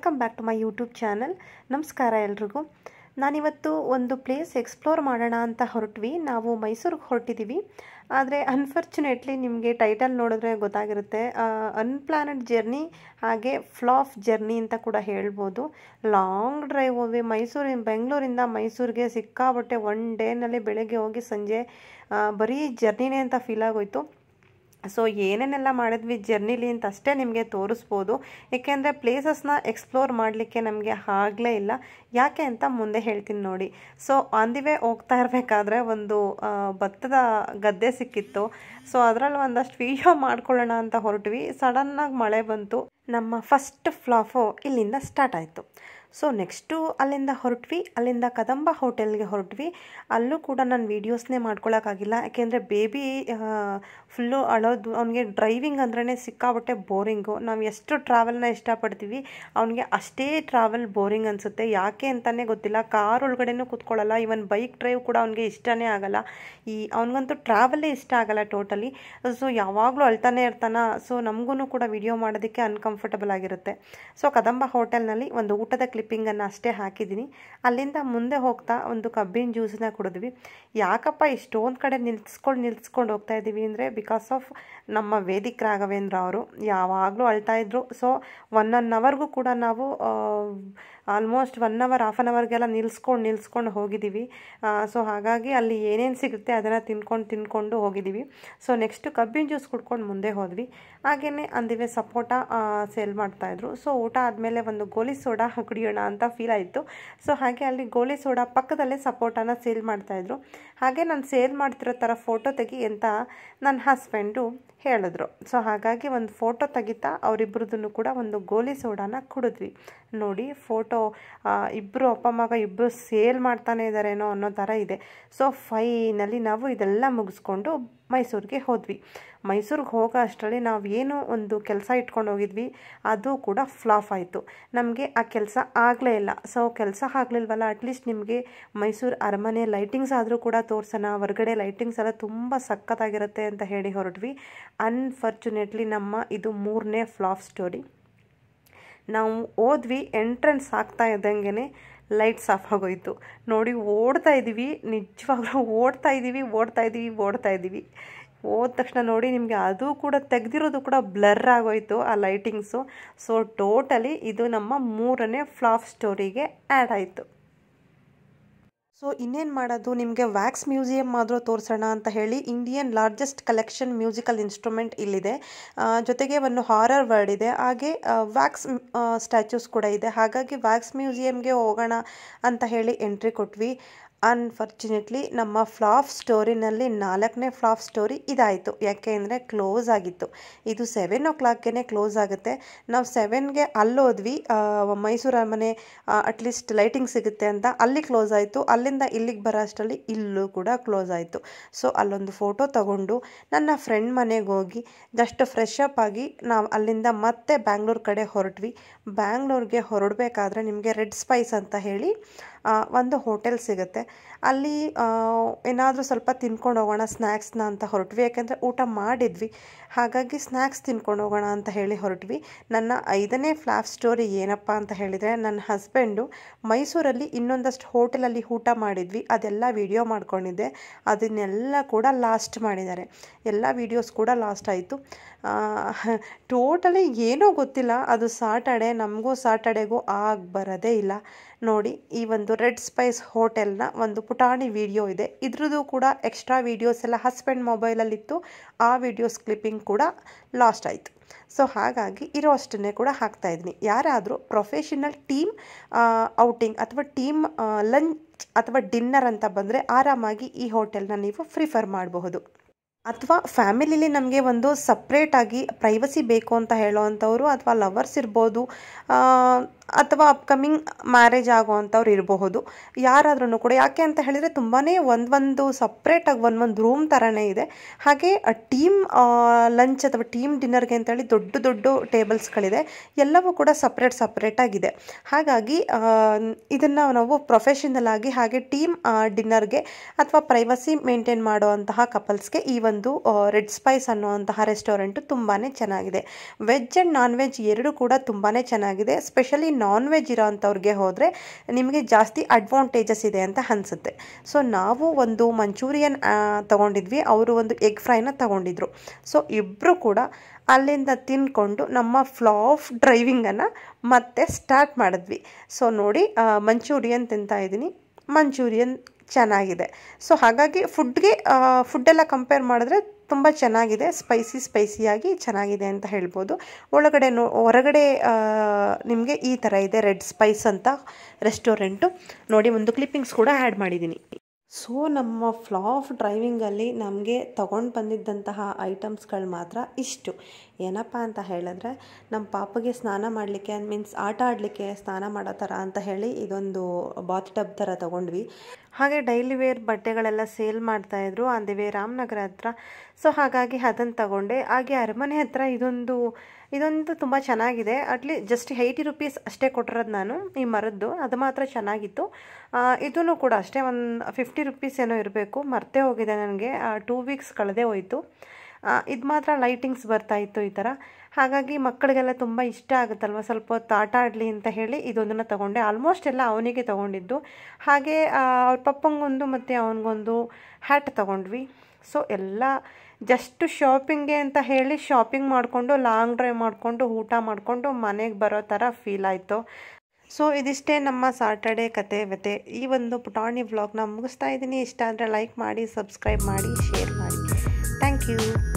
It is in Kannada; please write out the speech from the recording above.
welcome back to my YouTube channel ನಮಸ್ಕಾರ ಎಲ್ರಿಗೂ ನಾನಿವತ್ತು ಒಂದು ಪ್ಲೇಸ್ ಎಕ್ಸ್ಪ್ಲೋರ್ ಮಾಡೋಣ ಅಂತ ಹೊರಟ್ವಿ ನಾವು ಮೈಸೂರಿಗೆ ಹೊರಟಿದ್ದೀವಿ ಆದರೆ ಅನ್ಫಾರ್ಚುನೇಟ್ಲಿ ನಿಮಗೆ ಟೈಟಲ್ ನೋಡಿದ್ರೆ ಗೊತ್ತಾಗಿರುತ್ತೆ ಅನ್ಪ್ಲಾನಡ್ ಜರ್ನಿ ಹಾಗೆ ಫ್ಲಾಫ್ ಜರ್ನಿ ಅಂತ ಕೂಡ ಹೇಳ್ಬೋದು ಲಾಂಗ್ ಡ್ರೈವ್ ಹೋಗಿ ಮೈಸೂರಿನ ಬೆಂಗಳೂರಿಂದ ಮೈಸೂರಿಗೆ ಸಿಕ್ಕಾಬಟ್ಟೆ ಒನ್ ಡೇನಲ್ಲಿ ಬೆಳಗ್ಗೆ ಹೋಗಿ ಸಂಜೆ ಬರೀ ಜರ್ನಿನೇ ಅಂತ ಫೀಲ್ ಆಗೋಯ್ತು ಸೊ ಏನೇನೆಲ್ಲ ಮಾಡಿದ್ವಿ ಜರ್ನಿಲಿ ಅಂತ ಅಷ್ಟೇ ನಿಮಗೆ ತೋರಿಸ್ಬೋದು ಏಕೆಂದರೆ ಪ್ಲೇಸಸ್ನ ಎಕ್ಸ್ಪ್ಲೋರ್ ಮಾಡಲಿಕ್ಕೆ ನಮಗೆ ಆಗಲೇ ಇಲ್ಲ ಯಾಕೆ ಅಂತ ಮುಂದೆ ಹೇಳ್ತೀನಿ ನೋಡಿ ಸೊ ಆನ್ ದಿ ವೇ ಹೋಗ್ತಾ ಇರಬೇಕಾದ್ರೆ ಒಂದು ಭತ್ತದ ಗದ್ದೆ ಸಿಕ್ಕಿತ್ತು ಸೊ ಅದರಲ್ಲಿ ಒಂದಷ್ಟು ವಿಡಿಯೋ ಮಾಡ್ಕೊಳ್ಳೋಣ ಅಂತ ಹೊರಟ್ವಿ ಸಡನ್ನಾಗಿ ಮಳೆ ಬಂತು ನಮ್ಮ ಫಸ್ಟ್ ಫ್ಲಾಫೋ ಇಲ್ಲಿಂದ ಸ್ಟಾರ್ಟ್ ಆಯಿತು ಸೊ ನೆಕ್ಸ್ಟು ಅಲ್ಲಿಂದ ಹೊರಟ್ವಿ ಅಲ್ಲಿಂದ ಕದಂಬ ಹೋಟೆಲ್ಗೆ ಹೊರಟ್ವಿ ಅಲ್ಲೂ ಕೂಡ ನಾನು ವೀಡಿಯೋಸ್ನೇ ಮಾಡ್ಕೊಳ್ಳೋಕ್ಕಾಗಿಲ್ಲ ಯಾಕೆಂದರೆ ಬೇಬಿ ಫುಲ್ಲು ಅಳೋದು ಅವನಿಗೆ ಡ್ರೈವಿಂಗ್ ಅಂದ್ರೆ ಸಿಕ್ಕಾಬಟ್ಟೆ ಬೋರಿಂಗು ನಾವು ಎಷ್ಟು ಟ್ರಾವೆಲ್ನ ಇಷ್ಟಪಡ್ತೀವಿ ಅವನಿಗೆ ಅಷ್ಟೇ ಟ್ರಾವೆಲ್ ಬೋರಿಂಗ್ ಅನಿಸುತ್ತೆ ಯಾಕೆ ಅಂತಲೇ ಗೊತ್ತಿಲ್ಲ ಕಾರ್ ಒಳಗಡೆನೂ ಕೂತ್ಕೊಳ್ಳಲ್ಲ ಇವನ್ ಬೈಕ್ ಡ್ರೈವ್ ಕೂಡ ಅವನಿಗೆ ಇಷ್ಟನೇ ಆಗಲ್ಲ ಈ ಅವನಿಗಂತೂ ಟ್ರಾವೆಲ್ಲೇ ಇಷ್ಟ ಆಗಲ್ಲ ಟೋಟಲಿ ಸೊ ಯಾವಾಗಲೂ ಅಳ್ತಾನೆ ಇರ್ತಾನ ಸೊ ನಮಗೂ ಕೂಡ ವಿಡಿಯೋ ಮಾಡೋದಕ್ಕೆ ಅನ್ಕಂಫರ್ಟಬಲ್ ಆಗಿರುತ್ತೆ ಸೊ ಕದಂಬ ಹೋಟೆಲ್ನಲ್ಲಿ ಒಂದು ಊಟದ ಕ್ಲಿಪ್ಪಿಂಗನ್ನು ಅಷ್ಟೇ ಹಾಕಿದ್ದೀನಿ ಅಲ್ಲಿಂದ ಮುಂದೆ ಹೋಗ್ತಾ ಒಂದು ಕಬ್ಬಿನ ಜ್ಯೂಸನ್ನ ಕುಡಿದ್ವಿ ಯಾಕಪ್ಪ ಇಷ್ಟೊಂದು ಕಡೆ ನಿಲ್ಸ್ಕೊಂಡು ನಿಲ್ಸ್ಕೊಂಡು ಹೋಗ್ತಾ ಇದ್ದೀವಿ ಅಂದರೆ ಬಿಕಾಸ್ ಆಫ್ ನಮ್ಮ ವೇದಿಕ್ ರಾಘವೇಂದ್ರ ಅವರು ಯಾವಾಗಲೂ ಅಳ್ತಾ ಸೊ ಒನ್ ಅನ್ ಅವರ್ಗೂ ಕೂಡ ನಾವು almost one hour half an ಅವರ್ಗೆಲ್ಲ ನಿಲ್ಸ್ಕೊಂಡು ನಿಲ್ಸ್ಕೊಂಡು ಹೋಗಿದ್ದೀವಿ ಸೊ ಹಾಗಾಗಿ ಅಲ್ಲಿ ಏನೇನು ಸಿಗುತ್ತೆ ಅದನ್ನು ತಿನ್ಕೊಂಡು ತಿನ್ಕೊಂಡು ಹೋಗಿದ್ದೀವಿ ಸೊ ನೆಕ್ಸ್ಟ್ ಕಬ್ಬಿನ ಜ್ಯೂಸ್ ಕುಡ್ಕೊಂಡು ಮುಂದೆ ಹೋದ್ವಿ ಹಾಗೆಯೇ ಅಂದಿವೆ ಸಪೋಟ ಸೇಲ್ ಮಾಡ್ತಾಯಿದ್ರು ಸೊ ಊಟ ಆದಮೇಲೆ ಒಂದು ಗೋಲಿ ಸೋಡಾ ಕುಡಿಯೋಣ ಅಂತ ಫೀಲ್ ಆಯಿತು ಸೊ ಹಾಗೆ ಅಲ್ಲಿ ಗೋಲಿ ಸೋಡಾ ಪಕ್ಕದಲ್ಲೇ ಸಪೋಟಾನ ಸೇಲ್ ಮಾಡ್ತಾಯಿದ್ರು ಹಾಗೆ ನಾನು ಸೇಲ್ ಮಾಡ್ತಿರೋ ಥರ ಫೋಟೋ ತೆಗಿ ಅಂತ ನನ್ನ ಹಸ್ಬೆಂಡು ಹೇಳಿದ್ರು ಸೊ ಹಾಗಾಗಿ ಒಂದು ಫೋಟೋ ತೆಗಿತಾ ಅವರಿಬ್ಬರದನ್ನು ಕೂಡ ಒಂದು ಗೋಲಿ ಸೋಡಾನ ಕುಡಿದ್ವಿ ನೋಡಿ ಫೋಟೋ ಇಬ್ಬರು ಅಪ್ಪ ಮಗ ಇಬ್ಬರು ಸೇಲ್ ಮಾಡ್ತಾನೆ ಇದ್ದಾರೇನೋ ಅನ್ನೋ ಥರ ಇದೆ ಸೊ ಫೈನಲಿ ನಾವು ಇದೆಲ್ಲ ಮುಗಿಸ್ಕೊಂಡು ಮೈಸೂರಿಗೆ ಹೋದ್ವಿ ಮೈಸೂರಿಗೆ ಹೋಗೋ ಅಷ್ಟರಲ್ಲಿ ನಾವು ಏನು ಒಂದು ಕೆಲಸ ಇಟ್ಕೊಂಡು ಹೋಗಿದ್ವಿ ಅದು ಕೂಡ ಫ್ಲಾಫ್ ಆಯಿತು ನಮಗೆ ಆ ಕೆಲಸ ಆಗಲೇ ಇಲ್ಲ ಸೊ ಕೆಲಸ ಆಗಲಿಲ್ವಲ್ಲ ಅಟ್ಲೀಸ್ಟ್ ನಿಮಗೆ ಮೈಸೂರು ಅರಮನೆ ಲೈಟಿಂಗ್ಸ್ ಆದರೂ ಕೂಡ ತೋರಿಸೋಣ ಹೊರಗಡೆ ಲೈಟಿಂಗ್ಸ್ ಎಲ್ಲ ತುಂಬ ಸಖತ್ತಾಗಿರುತ್ತೆ ಅಂತ ಹೇಳಿ ಹೊರಟ್ವಿ ಅನ್ಫಾರ್ಚುನೇಟ್ಲಿ ನಮ್ಮ ಇದು ಮೂರನೇ ಫ್ಲಾಫ್ ಸ್ಟೋರಿ ನಾವು ಓದ್ವಿ ಎಂಟ್ರೆನ್ಸ್ ಆಗ್ತಾ ಇದ್ದಂಗೆ ಲೈಟ್ಸ್ ಆಫ್ ಆಗೋಯಿತು ನೋಡಿ ಓಡ್ತಾ ಇದ್ದೀವಿ ನಿಜವಾಗ್ಲೂ ಓಡ್ತಾ ಇದ್ದೀವಿ ಓಡ್ತಾ ಇದ್ದೀವಿ ಓಡ್ತಾ ಇದ್ದೀವಿ ಹೋದ ತಕ್ಷಣ ನೋಡಿ ನಿಮಗೆ ಅದು ಕೂಡ ತೆಗೆದಿರೋದು ಕೂಡ ಬ್ಲರ್ ಆಗೋಯಿತು ಆ ಲೈಟಿಂಗ್ಸು ಸೊ ಟೋಟಲಿ ಇದು ನಮ್ಮ ಮೂರನೇ ಫ್ಲಾಫ್ ಸ್ಟೋರಿಗೆ ಆ್ಯಡ್ ಆಯಿತು ಸೊ ಇನ್ನೇನು ಮಾಡೋದು ನಿಮಗೆ ವ್ಯಾಕ್ಸ್ ಮ್ಯೂಸಿಯಂ ಆದರೂ ತೋರಿಸೋಣ ಅಂತ ಹೇಳಿ Indian largest collection musical instrument ಇಲ್ಲಿದೆ ಜೊತೆಗೆ ಒಂದು ಹಾರರ್ ವರ್ಡ್ ಇದೆ ಹಾಗೆ ವ್ಯಾಕ್ಸ್ ಸ್ಟ್ಯಾಚ್ಯೂಸ್ ಕೂಡ ಇದೆ ಹಾಗಾಗಿ ವ್ಯಾಕ್ಸ್ ಮ್ಯೂಸಿಯಂಗೆ ಹೋಗೋಣ ಅಂತ ಹೇಳಿ ಎಂಟ್ರಿ ಕೊಟ್ವಿ ಅನ್ಫಾರ್ಚುನೇಟ್ಲಿ ನಮ್ಮ ಫ್ಲಾಫ್ ಸ್ಟೋರಿನಲ್ಲಿ ನಾಲ್ಕನೇ ಫ್ಲಾಪ್ ಸ್ಟೋರಿ ಇದಾಯಿತು ಯಾಕೆ ಅಂದರೆ ಕ್ಲೋಸ್ ಆಗಿತ್ತು ಇದು ಸೆವೆನ್ ಓ ಕ್ಲಾಕ್ಗೆ ಕ್ಲೋಸ್ ಆಗುತ್ತೆ ನಾವು ಸೆವೆನ್ಗೆ ಅಲ್ಲೋದ್ವಿ ಮೈಸೂರು ಅರಮನೆ ಅಟ್ಲೀಸ್ಟ್ ಲೈಟಿಂಗ್ ಸಿಗುತ್ತೆ ಅಂತ ಅಲ್ಲಿ ಕ್ಲೋಸ್ ಆಯಿತು ಅಲ್ಲಿಂದ ಇಲ್ಲಿಗೆ ಬರೋ ಅಷ್ಟರಲ್ಲಿ ಇಲ್ಲೂ ಕೂಡ ಕ್ಲೋಸ್ ಆಯಿತು ಸೊ ಅಲ್ಲೊಂದು ಫೋಟೋ ತಗೊಂಡು ನನ್ನ ಫ್ರೆಂಡ್ ಮನೆಗೆ ಹೋಗಿ ಜಸ್ಟ್ ಫ್ರೆಶ್ ಅಪ್ ಆಗಿ ನಾವು ಅಲ್ಲಿಂದ ಮತ್ತೆ ಬ್ಯಾಂಗ್ಳೂರ್ ಕಡೆ ಹೊರಟ್ವಿ ಬ್ಯಾಂಗ್ಳೂರಿಗೆ ಹೊರಡಬೇಕಾದ್ರೆ ನಿಮಗೆ ರೆಡ್ ಸ್ಪೈಸ್ ಅಂತ ಹೇಳಿ ಒಂದು ಹೋಟೆಲ್ ಸಿಗುತ್ತೆ ಅಲ್ಲಿ ಏನಾದರೂ ಸ್ವಲ್ಪ ತಿನ್ಕೊಂಡು ಹೋಗೋಣ ಸ್ನ್ಯಾಕ್ಸ್ನ ಅಂತ ಹೊರಟ್ವಿ ಯಾಕೆಂದರೆ ಊಟ ಮಾಡಿದ್ವಿ ಹಾಗಾಗಿ ಸ್ನ್ಯಾಕ್ಸ್ ತಿನ್ಕೊಂಡು ಹೋಗೋಣ ಅಂತ ಹೇಳಿ ಹೊರಟ್ವಿ ನನ್ನ ಐದನೇ ಫ್ಲಾಫ್ ಸ್ಟೋರಿ ಏನಪ್ಪ ಅಂತ ಹೇಳಿದರೆ ನನ್ನ ಹಸ್ಬೆಂಡು ಮೈಸೂರಲ್ಲಿ ಇನ್ನೊಂದಷ್ಟು ಹೋಟೆಲಲ್ಲಿ ಊಟ ಮಾಡಿದ್ವಿ ಅದೆಲ್ಲ ವಿಡಿಯೋ ಮಾಡ್ಕೊಂಡಿದ್ದೆ ಅದನ್ನೆಲ್ಲ ಕೂಡ ಲಾಸ್ಟ್ ಮಾಡಿದ್ದಾರೆ ಎಲ್ಲ ವೀಡಿಯೋಸ್ ಕೂಡ ಲಾಸ್ಟ್ ಆಯಿತು ಟೋಟಲಿ ಏನೂ ಗೊತ್ತಿಲ್ಲ ಅದು ಸಾಟರ್ಡೆ ನಮಗೂ ಸಾಟರ್ಡೆಗೂ ಆಗಿ ಬರೋದೇ ಇಲ್ಲ ನೋಡಿ ಈ ಒಂದು ರೆಡ್ ಸ್ಪೈಸ್ ಹೋಟೆಲ್ನ ಒಂದು ಪುಟಾಣಿ ವಿಡಿಯೋ ಇದೆ ಇದ್ರದ್ದು ಕೂಡ ಎಕ್ಸ್ಟ್ರಾ ವೀಡಿಯೋಸ್ ಎಲ್ಲ ಹಸ್ಬೆಂಡ್ ಮೊಬೈಲಲ್ಲಿತ್ತು ಆ ವಿಡಿಯೋಸ್ ಕ್ಲಿಪ್ಪಿಂಗ್ ಕೂಡ ಲಾಸ್ಟ್ ಆಯಿತು ಸೊ ಹಾಗಾಗಿ ಇರೋ ಅಷ್ಟನ್ನೇ ಕೂಡ ಇದ್ದೀನಿ ಯಾರಾದರೂ ಪ್ರೊಫೆಷನಲ್ ಟೀಮ್ ಔಟಿಂಗ್ ಅಥವಾ ಟೀಮ್ ಲಂಚ್ ಅಥವಾ ಡಿನ್ನರ್ ಅಂತ ಬಂದರೆ ಆರಾಮಾಗಿ ಈ ಹೋಟೆಲ್ನ ನೀವು ಪ್ರಿಫರ್ ಮಾಡಬಹುದು ಅಥವಾ ಫ್ಯಾಮಿಲಿಲಿ ನಮಗೆ ಒಂದು ಸಪ್ರೇಟಾಗಿ ಪ್ರೈವಸಿ ಬೇಕು ಅಂತ ಹೇಳೋವಂಥವ್ರು ಅಥವಾ ಲವರ್ಸ್ ಇರ್ಬೋದು ಅಥವಾ ಅಪ್ಕಮಿಂಗ್ ಮ್ಯಾರೇಜ್ ಅಂಥವ್ರು ಇರಬಹುದು ಯಾರಾದ್ರೂ ಕೂಡ ಯಾಕೆ ಅಂತ ಹೇಳಿದರೆ ತುಂಬಾ ಒಂದೊಂದು ಸಪ್ರೇಟಾಗಿ ಒಂದೊಂದು ರೂಮ್ ಥರನೇ ಇದೆ ಹಾಗೆ ಟೀಮ್ ಲಂಚ್ ಅಥವಾ ಟೀಮ್ ಡಿನ್ನರ್ಗೆ ಅಂತೇಳಿ ದೊಡ್ಡ ದೊಡ್ಡ ಟೇಬಲ್ಸ್ಗಳಿದೆ ಎಲ್ಲವೂ ಕೂಡ ಸಪ್ರೇಟ್ ಸಪ್ರೇಟಾಗಿದೆ ಹಾಗಾಗಿ ಇದನ್ನು ನಾವು ಪ್ರೊಫೆಷನಲ್ ಆಗಿ ಹಾಗೆ ಟೀಮ್ ಡಿನ್ನರ್ಗೆ ಅಥವಾ ಪ್ರೈವಸಿ ಮೇಂಟೈನ್ ಮಾಡುವಂತಹ ಕಪಲ್ಸ್ಗೆ ಈ ಒಂದು ಬಂದು ರೆಡ್ ಸ್ಪೈಸ್ ಅನ್ನುವಂತಹ ರೆಸ್ಟೋರೆಂಟು ತುಂಬಾ ಚೆನ್ನಾಗಿದೆ ವೆಜ್ ಆ್ಯಂಡ್ ನಾನ್ ವೆಜ್ ಎರಡೂ ಕೂಡ ತುಂಬಾ ಚೆನ್ನಾಗಿದೆ ಸ್ಪೆಷಲಿ ನಾನ್ ವೆಜ್ ಇರೋವಂಥವ್ರಿಗೆ ಹೋದರೆ ನಿಮಗೆ ಜಾಸ್ತಿ ಅಡ್ವಾಂಟೇಜಸ್ ಇದೆ ಅಂತ ಅನಿಸುತ್ತೆ ಸೊ ನಾವು ಒಂದು ಮಂಚೂರಿಯನ್ ತೊಗೊಂಡಿದ್ವಿ ಅವರು ಒಂದು ಎಗ್ ಫ್ರೈನ ತೊಗೊಂಡಿದ್ರು ಸೊ ಇಬ್ಬರು ಕೂಡ ಅಲ್ಲಿಂದ ತಿನ್ಕೊಂಡು ನಮ್ಮ ಫ್ಲಾಫ್ ಡ್ರೈವಿಂಗನ್ನು ಮತ್ತೆ ಸ್ಟಾರ್ಟ್ ಮಾಡಿದ್ವಿ ಸೊ ನೋಡಿ ಮಂಚೂರಿಯನ್ ತಿಂತಾ ಇದ್ದೀನಿ ಮಂಚೂರಿಯನ್ ಚೆನ್ನಾಗಿದೆ ಸೊ ಹಾಗಾಗಿ ಫುಡ್ಗೆ ಫುಡ್ಡೆಲ್ಲ ಕಂಪೇರ್ ಮಾಡಿದ್ರೆ ತುಂಬ ಚೆನ್ನಾಗಿದೆ ಸ್ಪೈಸಿ ಸ್ಪೈಸಿಯಾಗಿ ಚೆನ್ನಾಗಿದೆ ಅಂತ ಹೇಳ್ಬೋದು ಒಳಗಡೆ ನೋ ಹೊರಗಡೆ ನಿಮಗೆ ಈ ಥರ ಇದೆ ರೆಡ್ ಸ್ಪೈಸ್ ಅಂತ ರೆಸ್ಟೋರೆಂಟು ನೋಡಿ ಒಂದು ಕ್ಲಿಪ್ಪಿಂಗ್ಸ್ ಕೂಡ ಆ್ಯಡ್ ಮಾಡಿದ್ದೀನಿ ಸೊ ನಮ್ಮ ಫ್ಲಾ ಆಫ್ ಡ್ರೈವಿಂಗಲ್ಲಿ ನಮಗೆ ತೊಗೊಂಡು ಬಂದಿದ್ದಂತಹ ಐಟಮ್ಸ್ಗಳು ಮಾತ್ರ ಇಷ್ಟು ಏನಪ್ಪ ಅಂತ ಹೇಳಿದ್ರೆ ನಮ್ಮ ಪಾಪಗೆ ಸ್ನಾನ ಮಾಡಲಿಕ್ಕೆ ಮೀನ್ಸ್ ಆಟ ಆಡಲಿಕ್ಕೆ ಸ್ನಾನ ಮಾಡೋ ಥರ ಅಂತ ಹೇಳಿ ಇದೊಂದು ಬಾತ್ ಟಬ್ ಥರ ತೊಗೊಂಡ್ವಿ ಹಾಗೆ ಡೈಲಿ ವೇರ್ ಬಟ್ಟೆಗಳೆಲ್ಲ ಸೇಲ್ ಮಾಡ್ತಾಯಿದ್ರು ಅಂದಿವೆ ರಾಮನಗರ ಹತ್ರ ಸೊ ಹಾಗಾಗಿ ಅದನ್ನು ತಗೊಂಡೆ ಹಾಗೆ ಅರಮನೆ ಹತ್ರ ಇದೊಂದು ಇದೊಂದು ತುಂಬ ಚೆನ್ನಾಗಿದೆ ಅಟ್ಲಿ ಜಸ್ಟ್ ಏಯ್ಟಿ ರುಪೀಸ್ ಅಷ್ಟೇ ಕೊಟ್ಟಿರೋದು ನಾನು ಈ ಮರದ್ದು ಅದು ಮಾತ್ರ ಚೆನ್ನಾಗಿತ್ತು ಇದೂ ಕೂಡ ಅಷ್ಟೇ ಒಂದು ಫಿಫ್ಟಿ ರುಪೀಸ್ ಏನೋ ಇರಬೇಕು ಮರ್ತೇ ಹೋಗಿದೆ ನನಗೆ ಟೂ ವೀಕ್ಸ್ ಕಳೆದೇ ಹೋಯಿತು ಇದು ಮಾತ್ರ ಲೈಟಿಂಗ್ಸ್ ಬರ್ತಾಯಿತ್ತು ಈ ಥರ ಹಾಗಾಗಿ ಮಕ್ಕಳಿಗೆಲ್ಲ ತುಂಬ ಇಷ್ಟ ಆಗುತ್ತಲ್ವ ಸ್ವಲ್ಪ ಹೊತ್ತು ಆಟ ಆಡಲಿ ಅಂತ ಹೇಳಿ ಇದೊಂದನ್ನು ತೊಗೊಂಡೆ ಆಲ್ಮೋಸ್ಟ್ ಎಲ್ಲ ಅವನಿಗೆ ತೊಗೊಂಡಿದ್ದು ಹಾಗೆ ಅವ್ರ ಪಪ್ಪಂಗೊಂದು ಮತ್ತು ಅವನಿಗೊಂದು ಹ್ಯಾಟ್ ತೊಗೊಂಡ್ವಿ ಸೊ ಎಲ್ಲ ಜಸ್ಟ್ ಶಾಪಿಂಗ್ಗೆ ಅಂತ ಹೇಳಿ ಶಾಪಿಂಗ್ ಮಾಡಿಕೊಂಡು ಲಾಂಗ್ ಡ್ರೈವ್ ಮಾಡಿಕೊಂಡು ಊಟ ಮಾಡಿಕೊಂಡು ಮನೆಗೆ ಬರೋ ಥರ ಫೀಲ್ ಆಯಿತು ಸೊ ಇದಿಷ್ಟೇ ನಮ್ಮ ಸಾಟರ್ಡೆ ಕತೆ ವ್ಯತೆ ಈ ಒಂದು ಪುಟಾಣಿ ವ್ಲಾಗ್ನ ಮುಗಿಸ್ತಾ ಇದ್ದೀನಿ ಇಷ್ಟ ಅಂದರೆ ಲೈಕ್ ಮಾಡಿ ಸಬ್ಸ್ಕ್ರೈಬ್ ಮಾಡಿ ಶೇರ್ ಮಾಡಿ ಥ್ಯಾಂಕ್ ಯು